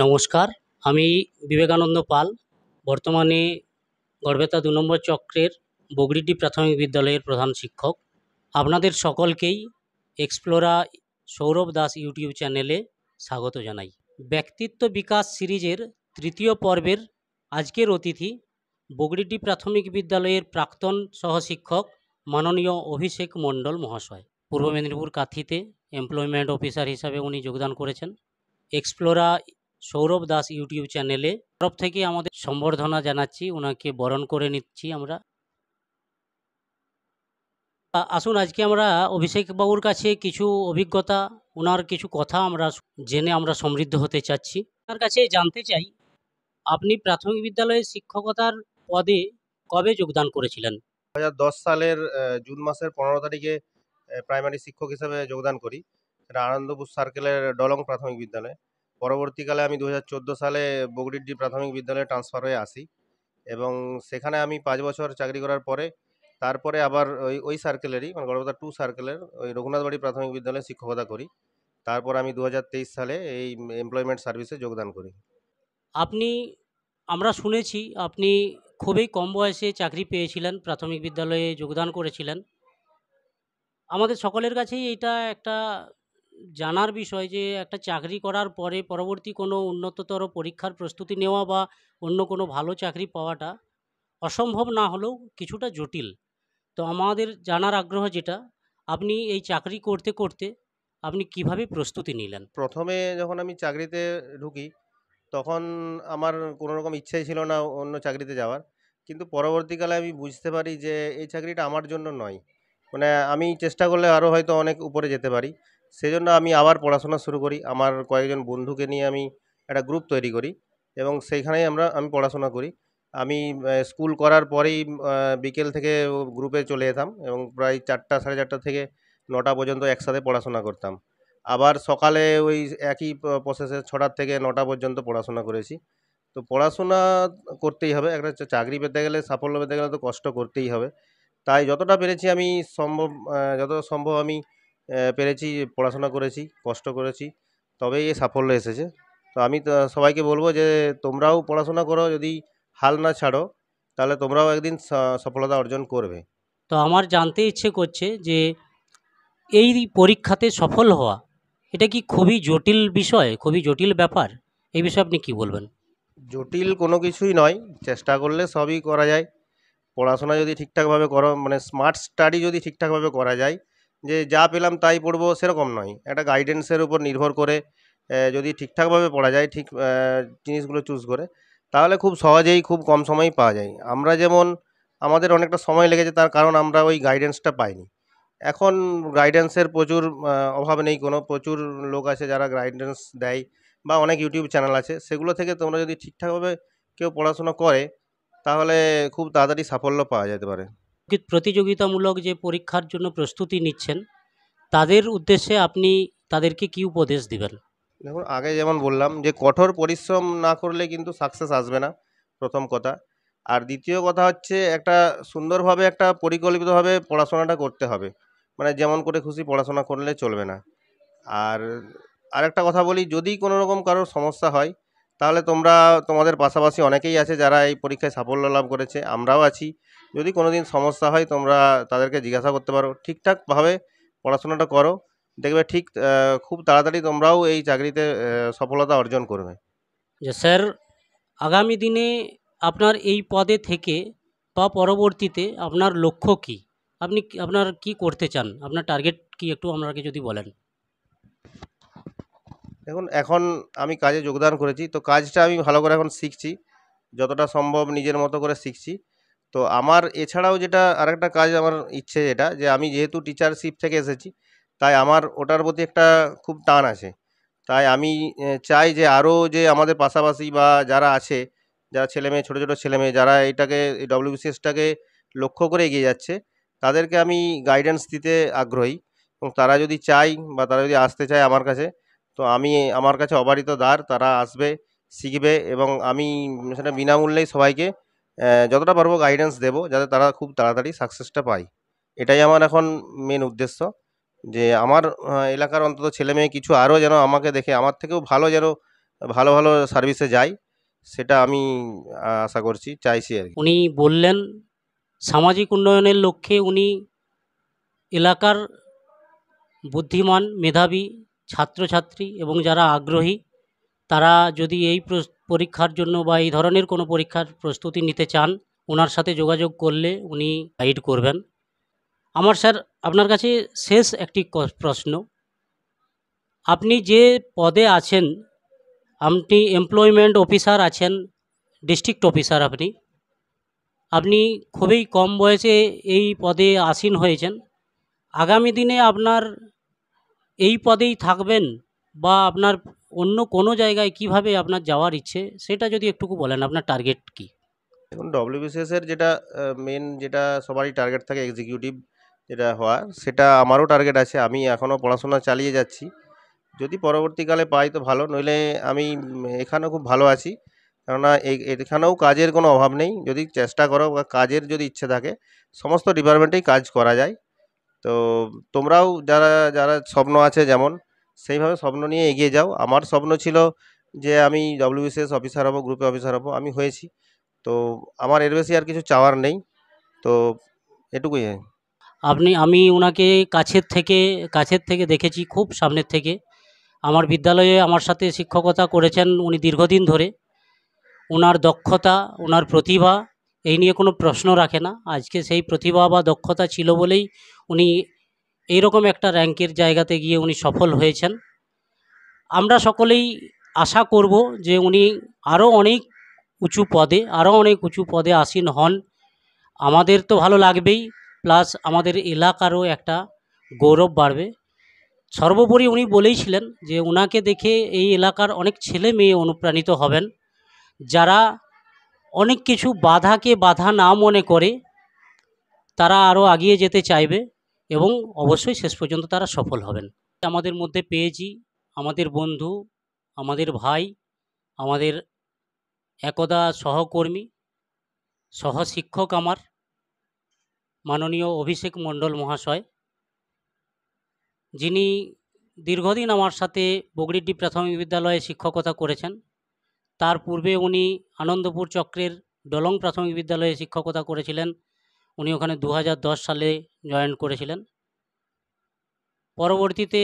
নমস্কার আমি বিবেকানন্দ পাল বর্তমানে গড়বেতা দু নম্বর চক্রের বগরিডি প্রাথমিক বিদ্যালয়ের প্রধান শিক্ষক আপনাদের সকলকেই এক্সপ্লোরা সৌরভ দাস ইউটিউব চ্যানেলে স্বাগত জানাই ব্যক্তিত্ব বিকাশ সিরিজের তৃতীয় পর্বের আজকের অতিথি বগরিডি প্রাথমিক বিদ্যালয়ের প্রাক্তন সহশিক্ষক মাননীয় অভিষেক মণ্ডল মহাশয় পূর্ব মেদিনীপুর কাথিতে এমপ্লয়মেন্ট অফিসার হিসাবে উনি যোগদান করেছেন এক্সপ্লোরা সৌরভ দাস ইউটিউব চ্যানেলে তরফ থেকে আমাদের সম্বর্ধনা জানাচ্ছি ওনাকে বরণ করে নিচ্ছি আমরা আসুন আজকে আমরা অভিষেক বাবুর কাছে কিছু অভিজ্ঞতা ওনার কিছু কথা আমরা জেনে আমরা সমৃদ্ধ হতে চাচ্ছি তার কাছে জানতে চাই আপনি প্রাথমিক বিদ্যালয়ে শিক্ষকতার পদে কবে যোগদান করেছিলেন দু সালের জুন মাসের পনেরো তারিখে প্রাইমারি শিক্ষক হিসাবে যোগদান করি এটা আনন্দপুর সার্কেলের ডলং প্রাথমিক বিদ্যালয় পরবর্তীকালে আমি দু সালে বগরিডি প্রাথমিক বিদ্যালয়ে ট্রান্সফার হয়ে আসি এবং সেখানে আমি পাঁচ বছর চাকরি করার পরে তারপরে আবার ওই ওই সার্কেলেরই মানে গড়বতা টু সার্কেলের ওই রঘুনাথবাড়ি প্রাথমিক বিদ্যালয়ে শিক্ষকতা করি তারপর আমি দু সালে এই এমপ্লয়মেন্ট সার্ভিসে যোগদান করি আপনি আমরা শুনেছি আপনি খুবই কম বয়সে চাকরি পেয়েছিলেন প্রাথমিক বিদ্যালয়ে যোগদান করেছিলেন আমাদের সকলের কাছেই এটা একটা জানার বিষয় যে একটা চাকরি করার পরে পরবর্তী কোনো উন্নততর পরীক্ষার প্রস্তুতি নেওয়া বা অন্য কোনো ভালো চাকরি পাওয়াটা অসম্ভব না হলেও কিছুটা জটিল তো আমাদের জানার আগ্রহ যেটা আপনি এই চাকরি করতে করতে আপনি কিভাবে প্রস্তুতি নিলেন প্রথমে যখন আমি চাকরিতে ঢুকি তখন আমার কোনো রকম ইচ্ছাই ছিল না অন্য চাকরিতে যাওয়ার কিন্তু পরবর্তীকালে আমি বুঝতে পারি যে এই চাকরিটা আমার জন্য নয় মানে আমি চেষ্টা করলে আরও হয়তো অনেক উপরে যেতে পারি সেজন্য আমি আবার পড়াশোনা শুরু করি আমার কয়েকজন বন্ধুকে নিয়ে আমি একটা গ্রুপ তৈরি করি এবং সেইখানেই আমরা আমি পড়াশোনা করি আমি স্কুল করার পরেই বিকেল থেকে গ্রুপে চলে যেতাম এবং প্রায় চারটা সাড়ে চারটা থেকে নটা পর্যন্ত একসাথে পড়াশোনা করতাম আবার সকালে ওই একই প্রসেসে ছটার থেকে নটা পর্যন্ত পড়াশোনা করেছি তো পড়াশোনা করতেই হবে একটা চাকরি পেতে গেলে সাফল্য পেতে গেলে তো কষ্ট করতেই হবে তাই যতটা পেরেছি আমি সম্ভব যতটা সম্ভব আমি পেরেছি পড়াশোনা করেছি কষ্ট করেছি তবেই এ সাফল্য এসেছে তো আমি সবাইকে বলবো যে তোমরাও পড়াশোনা করো যদি হাল না ছাড়ো তাহলে তোমরাও একদিন সফলতা অর্জন করবে তো আমার জানতে ইচ্ছে করছে যে এই পরীক্ষাতে সফল হওয়া এটা কি খুবই জটিল বিষয় খুবই জটিল ব্যাপার এই বিষয়ে আপনি কি বলবেন জটিল কোনো কিছুই নয় চেষ্টা করলে সবই করা যায় পড়াশোনা যদি ঠিকঠাকভাবে করো মানে স্মার্ট স্টাডি যদি ঠিকঠাকভাবে করা যায় যে যা পেলাম তাই পড়বো সেরকম নয় একটা গাইডেন্সের উপর নির্ভর করে যদি ঠিকঠাকভাবে পড়া যায় ঠিক জিনিসগুলো চুজ করে তাহলে খুব সহজেই খুব কম সময়েই পাওয়া যায় আমরা যেমন আমাদের অনেকটা সময় লেগেছে তার কারণ আমরা ওই গাইডেন্সটা পাইনি এখন গাইডেন্সের প্রচুর অভাব নেই কোনো প্রচুর লোক আছে যারা গাইডেন্স দেয় বা অনেক ইউটিউব চ্যানেল আছে সেগুলো থেকে তোমরা যদি ঠিকঠাকভাবে কেউ পড়াশোনা করে তাহলে খুব তাড়াতাড়ি সাফল্য পাওয়া যেতে পারে প্রতিযোগিতামূলক যে পরীক্ষার জন্য প্রস্তুতি নিচ্ছেন তাদের উদ্দেশ্যে আপনি তাদেরকে কি উপদেশ দিবেন দেখুন আগে যেমন বললাম যে কঠোর পরিশ্রম না করলে কিন্তু সাকসেস আসবে না প্রথম কথা আর দ্বিতীয় কথা হচ্ছে একটা সুন্দরভাবে একটা পরিকল্পিতভাবে পড়াশোনাটা করতে হবে মানে যেমন করে খুশি পড়াশোনা করলে চলবে না আর আরেকটা কথা বলি যদি কোনো রকম কারোর সমস্যা হয় তাহলে তোমরা তোমাদের পাশাপাশি অনেকেই আছে যারা এই পরীক্ষায় সাফল্য লাভ করেছে আমরাও আছি যদি কোনো দিন সমস্যা হয় তোমরা তাদেরকে জিজ্ঞাসা করতে পারো ঠিকঠাকভাবে পড়াশোনাটা করো দেখবে ঠিক খুব তাড়াতাড়ি তোমরাও এই চাকরিতে সফলতা অর্জন করবে আচ্ছা, স্যার আগামী দিনে আপনার এই পদে থেকে বা পরবর্তীতে আপনার লক্ষ্য কি আপনি আপনার কি করতে চান আপনার টার্গেট কি একটু আপনাকে যদি বলেন দেখুন এখন আমি কাজে যোগদান করেছি তো কাজটা আমি ভালো করে এখন শিখছি যতটা সম্ভব নিজের মতো করে শিখছি তো আমার এছাড়াও যেটা আরেকটা কাজ আমার ইচ্ছে যেটা যে আমি যেহেতু টিচারশিপ থেকে এসেছি তাই আমার ওটার প্রতি একটা খুব টান আছে তাই আমি চাই যে আরও যে আমাদের পাশাপাশি বা যারা আছে যারা ছেলেমেয়ে ছোটো ছোটো ছেলেমেয়ে যারা এটাকে এই ডব্লিউবিসিএসটাকে লক্ষ্য করে এগিয়ে যাচ্ছে তাদেরকে আমি গাইডেন্স দিতে আগ্রহী এবং তারা যদি চাই বা তারা যদি আসতে চায় আমার কাছে তো আমি আমার কাছে অবারিত দ্বার তারা আসবে শিখবে এবং আমি সেটা বিনামূল্যেই সবাইকে যতটা পারবো গাইডেন্স দেবো যাতে তারা খুব তাড়াতাড়ি সাকসেসটা পায় এটাই আমার এখন মেন উদ্দেশ্য যে আমার এলাকার অন্তত ছেলে মেয়ে কিছু আরও যেন আমাকে দেখে আমার থেকেও ভালো যেন ভালো ভালো সার্ভিসে যায় সেটা আমি আশা করছি চাইছি আর উনি বললেন সামাজিক উন্নয়নের লক্ষ্যে উনি এলাকার বুদ্ধিমান মেধাবী ছাত্রছাত্রী এবং যারা আগ্রহী তারা যদি এই পরীক্ষার জন্য বা এই ধরনের কোনো পরীক্ষার প্রস্তুতি নিতে চান ওনার সাথে যোগাযোগ করলে উনি গাইড করবেন আমার স্যার আপনার কাছে শেষ একটি প্রশ্ন আপনি যে পদে আছেন আপনি এমপ্লয়মেন্ট অফিসার আছেন ডিস্ট্রিক্ট অফিসার আপনি আপনি খুবই কম বয়সে এই পদে আসীন হয়েছেন আগামী দিনে আপনার এই পদেই থাকবেন বা আপনার অন্য কোনো জায়গায় কিভাবে আপনার যাওয়ার ইচ্ছে সেটা যদি একটুকু বলেন আপনার টার্গেট কি দেখুন ডব্লিউবিসিএসের এর যেটা মেন যেটা সবারই টার্গেট থাকে এক্সিকিউটিভ যেটা হওয়ার সেটা আমারও টার্গেট আছে আমি এখনও পড়াশোনা চালিয়ে যাচ্ছি যদি পরবর্তীকালে পাই তো ভালো নইলে আমি এখানেও খুব ভালো আছি কেননা এখানেও কাজের কোনো অভাব নেই যদি চেষ্টা করো বা কাজের যদি ইচ্ছে থাকে সমস্ত ডিপার্টমেন্টেই কাজ করা যায় তো তোমরাও যারা যারা স্বপ্ন আছে যেমন সেইভাবে স্বপ্ন নিয়ে এগিয়ে যাও আমার স্বপ্ন ছিল যে আমি ডব্লিউবিসিএস অফিসার হবো গ্রুপে অফিসার হবো আমি হয়েছি তো আমার এর বেশি আর কিছু চাওয়ার নেই তো এটুকুই আপনি আমি ওনাকে কাছের থেকে কাছের থেকে দেখেছি খুব সামনের থেকে আমার বিদ্যালয়ে আমার সাথে শিক্ষকতা করেছেন উনি দীর্ঘদিন ধরে ওনার দক্ষতা ওনার প্রতিভা এই নিয়ে কোনো প্রশ্ন রাখে না আজকে সেই প্রতিভা বা দক্ষতা ছিল বলেই উনি এইরকম একটা র্যাঙ্কের জায়গাতে গিয়ে উনি সফল হয়েছেন আমরা সকলেই আশা করব যে উনি আরও অনেক উঁচু পদে আরও অনেক উঁচু পদে আসীন হন আমাদের তো ভালো লাগবেই প্লাস আমাদের এলাকারও একটা গৌরব বাড়বে সর্বোপরি উনি বলেইছিলেন যে ওনাকে দেখে এই এলাকার অনেক ছেলে মেয়ে অনুপ্রাণিত হবেন যারা অনেক কিছু বাধাকে বাধা না মনে করে তারা আরও এগিয়ে যেতে চাইবে এবং অবশ্যই শেষ পর্যন্ত তারা সফল হবেন আমাদের মধ্যে পেয়েছি আমাদের বন্ধু আমাদের ভাই আমাদের একদা সহকর্মী সহশিক্ষক আমার মাননীয় অভিষেক মণ্ডল মহাশয় যিনি দীর্ঘদিন আমার সাথে বগড়িডি প্রাথমিক বিদ্যালয়ে শিক্ষকতা করেছেন তার পূর্বে উনি আনন্দপুর চক্রের ডলং প্রাথমিক বিদ্যালয়ে শিক্ষকতা করেছিলেন উনি ওখানে দু সালে জয়েন করেছিলেন পরবর্তীতে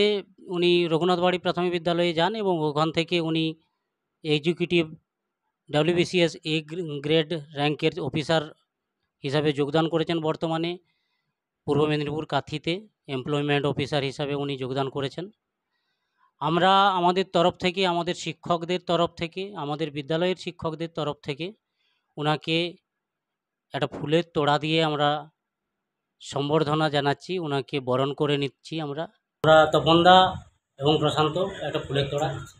উনি রঘুনাথবাড়ি প্রাথমিক বিদ্যালয়ে যান এবং ওখান থেকে উনি এক্সিকিউটিভ ডাব্লিউবিসিএস এ গ্রেড র্যাঙ্কের অফিসার হিসাবে যোগদান করেছেন বর্তমানে পূর্ব মেদিনীপুর কাথিতে এমপ্লয়মেন্ট অফিসার হিসাবে উনি যোগদান করেছেন আমরা আমাদের তরফ থেকে আমাদের শিক্ষকদের তরফ থেকে আমাদের বিদ্যালয়ের শিক্ষকদের তরফ থেকে ওনাকে একটা ফুলের তোড়া দিয়ে আমরা সম্বর্ধনা জানাচ্ছি ওনাকে বরণ করে নিচ্ছি আমরা আমরা তপনদা এবং প্রশান্ত একটা ফুলের তোড়া দিচ্ছি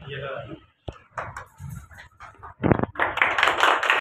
হ্যাঁ,